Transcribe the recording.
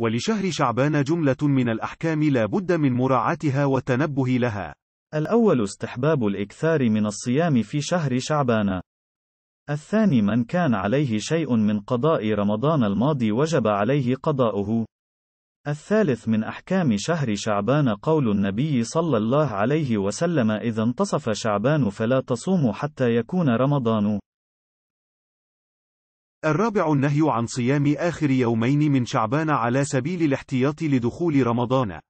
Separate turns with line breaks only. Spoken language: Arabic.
ولشهر شعبان جملة من الأحكام لا بد من مراعاتها والتنبه لها. الأول استحباب الإكثار من الصيام في شهر شعبان. الثاني من كان عليه شيء من قضاء رمضان الماضي وجب عليه قضاؤه. الثالث من أحكام شهر شعبان قول النبي صلى الله عليه وسلم إذا انتصف شعبان فلا تصوم حتى يكون رمضان. الرابع النهي عن صيام آخر يومين من شعبان على
سبيل الاحتياط لدخول رمضان